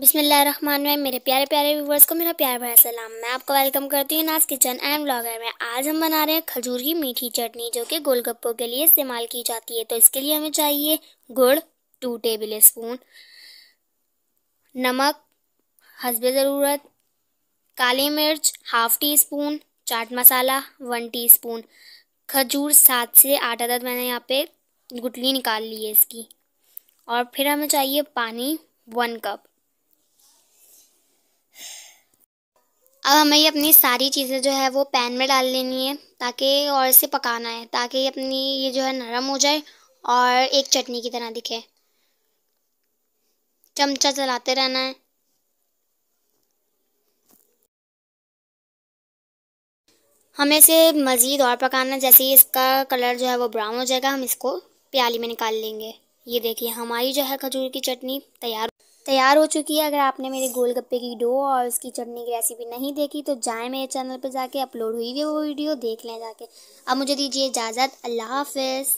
बिसमीम मेरे प्यारे प्यारे व्यूवर्स को मेरा प्यार भरा सलाम मैं आपका वेलकम करती हूँ नाज किचन एंड ब्लॉगर में आज हम बना रहे हैं खजूर की मीठी चटनी जो कि गोलगप्पों के लिए इस्तेमाल की जाती है तो इसके लिए हमें चाहिए गुड़ टू टेबल स्पून नमक हसब ज़रूरत काली मिर्च half teaspoon chaat masala one teaspoon खजूर सात से आठ अदद मैंने यहाँ पे गुटली निकाल ली है इसकी और फिर हमें चाहिए पानी वन कप अब हमें ये अपनी सारी चीज़ें जो है वो पैन में डाल लेनी है ताकि और इसे पकाना है ताकि ये अपनी ये जो है नरम हो जाए और एक चटनी की तरह दिखे चमचा चलाते रहना है हमें इसे मज़ीद और पकाना है जैसे ही इसका कलर जो है वो ब्राउन हो जाएगा हम इसको प्याली में निकाल लेंगे ये देखिए हमारी जो है खजूर की चटनी तैयार तैयार हो चुकी है अगर आपने मेरे गोलगप्पे की डो और उसकी चटनी की रेसिपी नहीं देखी तो जाएँ मेरे चैनल पर जाके अपलोड हुई है वो वीडियो देख लें जाके अब मुझे दीजिए इजाज़त अल्लाह हाफिज़